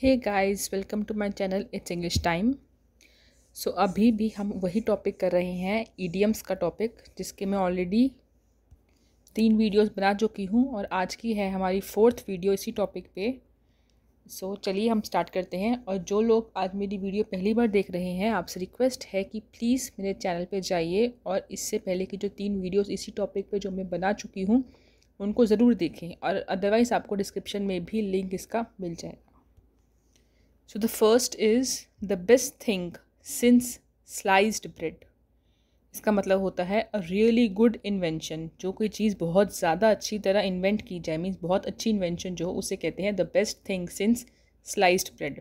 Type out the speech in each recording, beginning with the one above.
Hey guys welcome to my channel it's English time so अभी भी हम वही टॉपिक कर रहे हैं ईडियम्स का टॉपिक जिसके मैं ऑलरेडी तीन वीडियोस बना चुकी हूँ और आज की है हमारी फोर्थ वीडियो इसी टॉपिक पे सो so, चलिए हम स्टार्ट करते हैं और जो लोग आज मेरी वीडियो पहली बार देख रहे हैं आपसे रिक्वेस्ट है कि प्लीज़ मेरे चैनल पर जाइए और इससे पहले की जो तीन वीडियोज़ इसी टॉपिक पर जो मैं बना चुकी हूँ उनको ज़रूर देखें और अदरवाइज़ आपको डिस्क्रिप्शन में भी लिंक इसका मिल जाएगा So the first is the best thing since sliced bread. इसका मतलब होता है अ रियली गुड इन्वेंशन जो कोई चीज़ बहुत ज़्यादा अच्छी तरह इन्वेंट की जाए मीन्स बहुत अच्छी इन्वेंशन जो हो उसे कहते हैं the best thing since sliced bread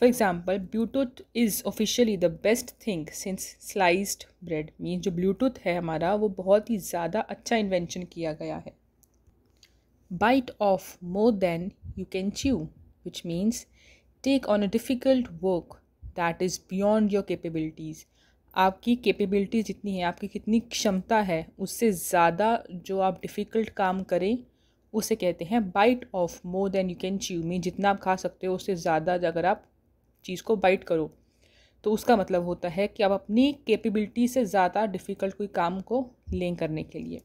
for example Bluetooth is officially the best thing since sliced bread means जो ब्लूटूथ है हमारा वो बहुत ही ज़्यादा अच्छा इन्वेंशन किया गया है bite off more than you can chew which means take on a difficult work that is beyond your capabilities आपकी केपेबिलिटी जितनी है आपकी कितनी क्षमता है उससे ज़्यादा जो आप डिफ़िकल्ट काम करें उसे कहते हैं bite off more than you can chew मी जितना आप खा सकते हो उससे ज़्यादा अगर आप चीज़ को बाइट करो तो उसका मतलब होता है कि आप अपनी कैपेबिलिटी से ज़्यादा डिफ़िकल्ट कोई काम को लें करने के लिए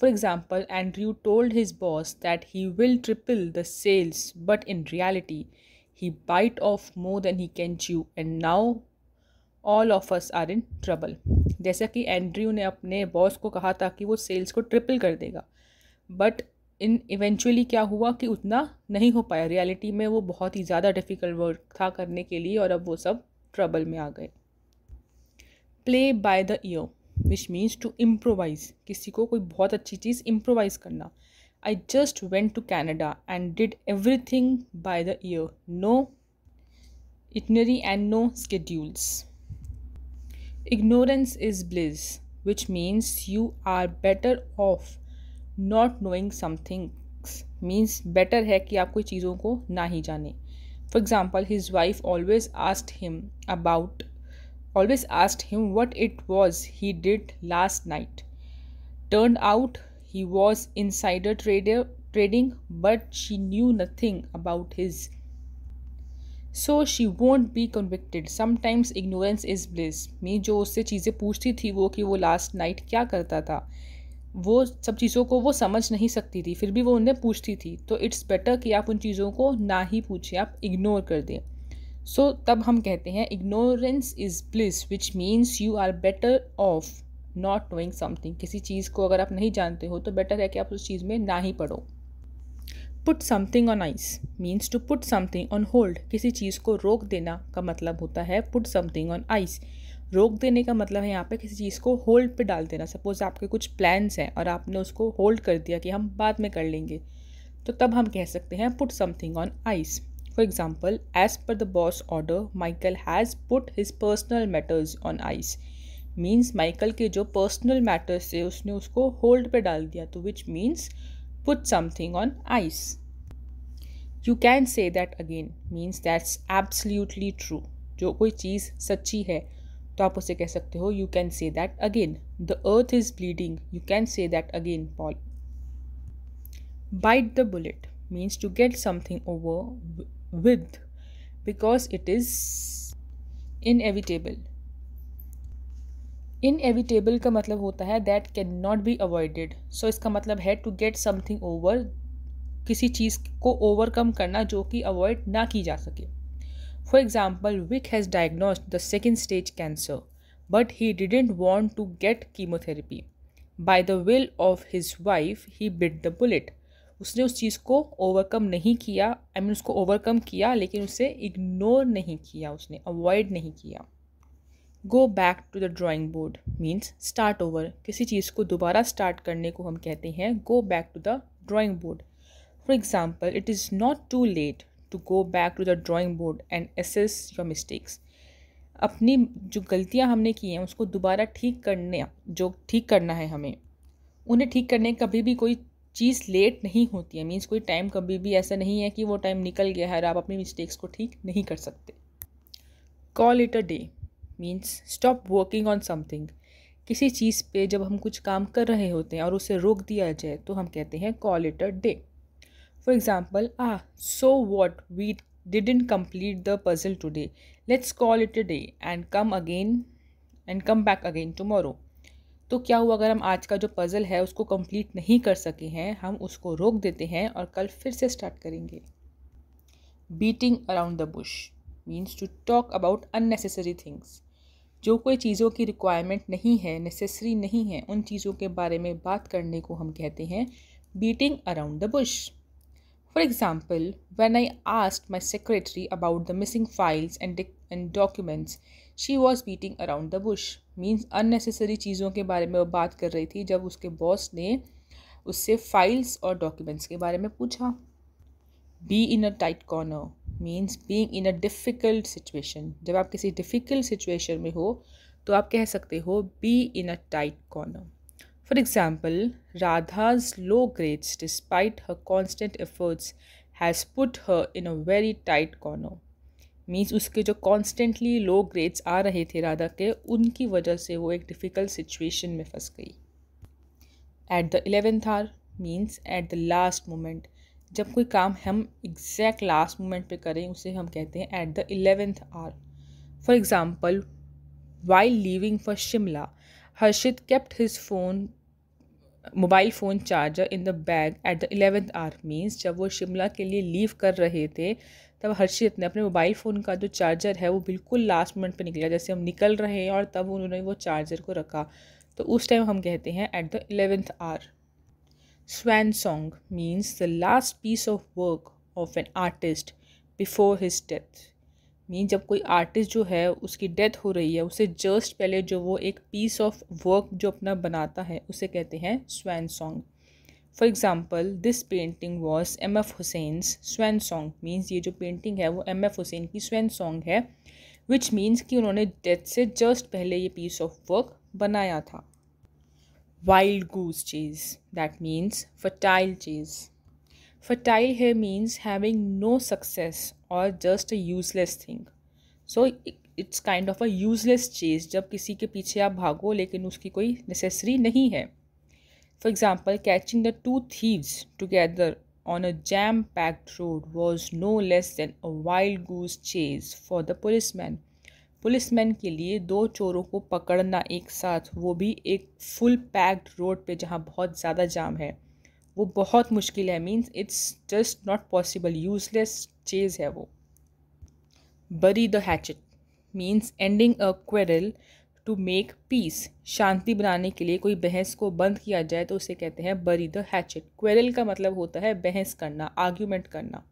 for example Andrew told his boss that he will triple the sales but in reality He bite off more than he can chew and now all of us are in trouble जैसा कि Andrew ने अपने boss को कहा था कि वो sales को ट्रिपल कर देगा बट इन इवेंचुअली क्या हुआ कि उतना नहीं हो पाया रियलिटी में वो बहुत ही ज़्यादा डिफ़िकल्ट वर्क था करने के लिए और अब वो सब ट्रबल में आ गए play by the ear which means to improvise किसी को कोई बहुत अच्छी चीज़ इम्प्रोवाइज़ करना I just went to Canada and did everything by the ear. No itinerary and no schedules. Ignorance is bliss, which means you are better off not knowing something means better है कि आप कोई चीज़ों को ना ही जाने For example, his wife always asked him about, always asked him what it was he did last night. Turned out. He was insider trader trading but she knew nothing about his so she won't be convicted sometimes ignorance is bliss मैं जो उससे चीज़ें पूछती थी वो कि वो last night क्या करता था वो सब चीज़ों को वो समझ नहीं सकती थी फिर भी वो उन्हें पूछती थी तो इट्स बेटर कि आप उन चीज़ों को ना ही पूछें आप इग्नोर कर दें सो so, तब हम कहते हैं ignorance is bliss which means you are better off not knowing something किसी चीज़ को अगर आप नहीं जानते हो तो बेटर है कि आप उस चीज़ में ना ही पढ़ो put something on ice means to put something on hold किसी चीज़ को रोक देना का मतलब होता है पुट समथिंग ऑन आइस रोक देने का मतलब है यहाँ पे किसी चीज़ को होल्ड पे डाल देना सपोज़ आपके कुछ प्लान्स हैं और आपने उसको होल्ड कर दिया कि हम बाद में कर लेंगे तो तब हम कह सकते हैं put something on ice for example as per the boss order Michael has put his personal matters on ice means Michael के जो पर्सनल मैटर्स थे उसने उसको होल्ड पे डाल दिया तो which means put something on ice you can say that again means that's absolutely true जो कोई चीज़ सच्ची है तो आप उसे कह सकते हो you can say that again the earth is bleeding you can say that again Paul bite the bullet means to get something over with because it is inevitable inevitable का मतलब होता है that cannot be avoided so इसका मतलब है to get something over किसी चीज़ को ओवरकम करना जो कि अवॉइड ना की जा सके for example Vic has diagnosed the second stage cancer but he didn't want to get chemotherapy by the will of his wife he bit the bullet उसने उस चीज़ को ओवरकम नहीं किया आई I मीन mean, उसको overcome किया लेकिन उसे इग्नोर नहीं किया उसने अवॉइड नहीं किया go back to the drawing board means start over किसी चीज़ को दोबारा स्टार्ट करने को हम कहते हैं go back to the drawing board for example it is not too late to go back to the drawing board and assess your mistakes अपनी जो गलतियाँ हमने की हैं उसको दोबारा ठीक करने जो ठीक करना है हमें उन्हें ठीक करने कभी भी कोई चीज़ लेट नहीं होती है मीन्स कोई टाइम कभी भी ऐसा नहीं है कि वो टाइम निकल गया है और आप अपनी मिस्टेक्स को ठीक नहीं कर सकते call it a day means stop working on something किसी चीज़ पे जब हम कुछ काम कर रहे होते हैं और उसे रोक दिया जाए तो हम कहते हैं call it a day for example uh so what we didn't complete the puzzle today let's call it a day and come again and come back again tomorrow तो क्या हुआ अगर हम आज का जो पज़ल है उसको कंप्लीट नहीं कर सके हैं हम उसको रोक देते हैं और कल फिर से स्टार्ट करेंगे beating around the bush means to talk about unnecessary things जो कोई चीज़ों की रिक्वायरमेंट नहीं है नेसेसरी नहीं है उन चीज़ों के बारे में बात करने को हम कहते हैं beating around the bush for example when I asked my secretary about the missing files and and documents she was beating around the bush means unnecessary चीज़ों के बारे में वो बात कर रही थी जब उसके बॉस ने उससे फाइल्स और डॉक्यूमेंट्स के बारे में पूछा be in a tight corner means being in a difficult situation जब आप किसी डिफ़िकल्ट सिचुएशन में हो तो आप कह सकते हो be in a tight corner for example Radha's low grades despite her constant efforts has put her in a very tight corner means उसके जो कॉन्स्टेंटली लो ग्रेड्स आ रहे थे राधा के उनकी वजह से वो एक डिफ़िकल्ट सिचुएशन में फंस गई at the eleventh hour means at the last moment जब कोई काम हम एग्जैक्ट लास्ट मोमेंट पे करें उसे हम कहते हैं at the eleventh hour for example while leaving for Shimla Harshit kept his phone mobile phone charger in the bag at the eleventh hour means जब वो शिमला के लिए लीव कर रहे थे तब हर्षित ने अपने मोबाइल फ़ोन का जो चार्जर है वो बिल्कुल लास्ट मोमेंट पे निकला जैसे हम निकल रहे हैं और तब उन्होंने वो चार्जर को रखा तो उस टाइम हम कहते हैं at the eleventh hour Swan song means the last piece of work of an artist before his death mean जब कोई आर्टिस्ट जो है उसकी डेथ हो रही है उसे जस्ट पहले जो वो एक पीस ऑफ वर्क जो अपना बनाता है उसे कहते हैं swan song for example this painting was M F Husain swan song means ये जो पेंटिंग है वो एम एफ़ हुसैन की स्वैन सॉन्ग है विच मीन्स कि उन्होंने डेथ से जस्ट पहले ये पीस ऑफ वर्क बनाया था wild goose chase. That means fertile chase. Fertile here means having no success or just a useless thing. So it's kind of a useless chase. जब किसी के पीछे आप भागो लेकिन उसकी कोई नेसेसरी नहीं है example, catching the two thieves together on a jam packed road was no less than a wild goose chase for the policeman. Policeman के लिए दो चोरों को पकड़ना एक साथ वो भी एक फुल पैक्ड रोड पे जहाँ बहुत ज़्यादा जाम है वो बहुत मुश्किल है means it's just not possible useless चीज़ है वो bury the hatchet means ending a quarrel to make peace शांति बनाने के लिए कोई बहस को बंद किया जाए तो उसे कहते हैं बरी द हैचट क्वेरल का मतलब होता है बहस करना आर्ग्यूमेंट करना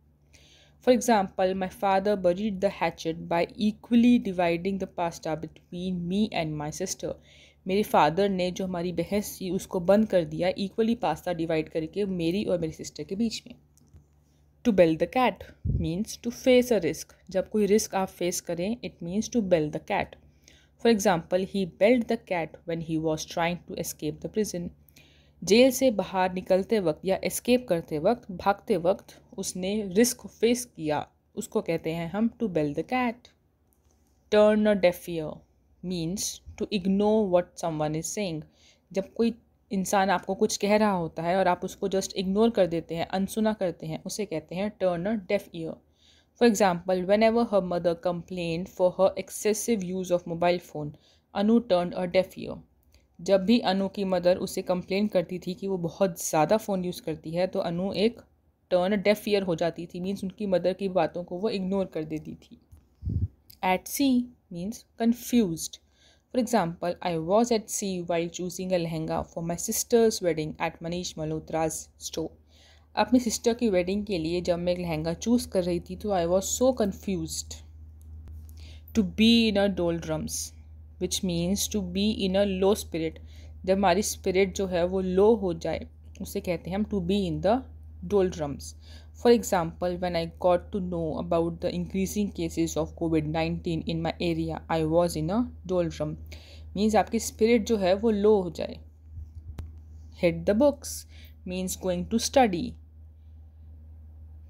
For example, my father buried the hatchet by equally dividing the pasta between me and my sister. मेरे फादर ने जो हमारी बहस थी उसको बंद कर दिया इक्वली पास्ता डिवाइड करके मेरी और मेरी सिस्टर के बीच में to bell the cat means to face a risk जब कोई रिस्क आप फेस करें it means to bell the cat for example he belled the cat when he was trying to escape the prison jail से बाहर निकलते वक्त या escape करते वक्त भागते वक्त उसने रिस्क फेस किया उसको कहते हैं हम to bell the cat turn a deaf ear means to ignore what someone is saying जब कोई इंसान आपको कुछ कह रहा होता है और आप उसको जस्ट इग्नोर कर देते हैं अनसुना करते हैं उसे कहते हैं turn a deaf ear for example whenever her mother complain for her excessive use of mobile phone Anu turn a deaf ear जब भी अनु की मदर उसे कंप्लेन करती थी कि वो बहुत ज़्यादा फ़ोन यूज़ करती है तो अनु एक टर्न डेफ ईयर हो जाती थी मीन्स उनकी मदर की बातों को वो इग्नोर कर देती थी at sea means confuse for example I was at sea while choosing a lehenga for my sister's wedding at Manish Malhotra's store अपनी सिस्टर की वेडिंग के लिए जब मैं एक लहंगा चूज़ कर रही थी तो I was so confuse to be in a doldrums which means to be in a low spirit जब हमारी स्पिरिट जो है वो लो हो जाए उसे कहते हैं हम to be in the doldrums. For example, when I got to know about the increasing cases of COVID-19 in my area, I was in a doldrum. Means आपकी spirit जो है वो low हो जाए Hit the books means going to study.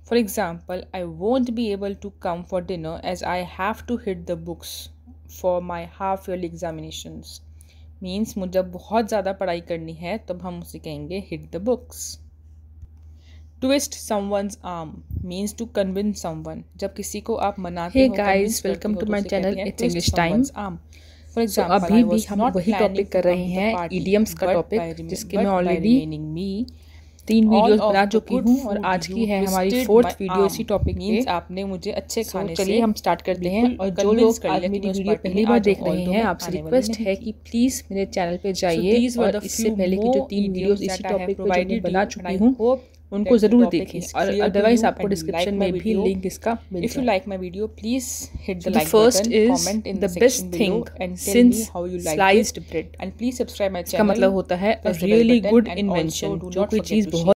For example, I won't be able to come for dinner as I have to hit the books for my half yearly examinations. Means मुझे बहुत ज़्यादा पढ़ाई करनी है तब हम उसे कहेंगे hit the books. Twist someone's arm means to convince someone जब किसी को आप मनाते hey हो guys welcome to my channel it's English time arm for example अभी भी हम वही टॉपिक कर रहे हैं इडियम्स का टॉपिक जिसके मैं ऑलरेडी मीनिंग मी तीन वीडियोस बना चुकी हूँ और आज की है हमारी फोर्थ वीडियो इसी टॉपिक मीन्स आपने मुझे अच्छे खाने so, चलिए हम स्टार्ट कर दिए हैं और जो लोग मेरी वीडियो पहली बार देख रहे हैं आपसे रिक्वेस्ट है कि प्लीज़ मेरे चैनल पे जाइए और इससे पहले की जो तीन वीडियोस इसी टॉपिक पे बना चुकी हूँ उनको ज़रूर देखें और अदरवाइज आपको डिस्क्रिप्शन में भी लिंक इसका if you like my video please hit the like first is the best thing and since how you like sliced bread and please subscribe my channel का मतलब होता है रियली गुड इन्वेंशन जो कोई चीज़ बहुत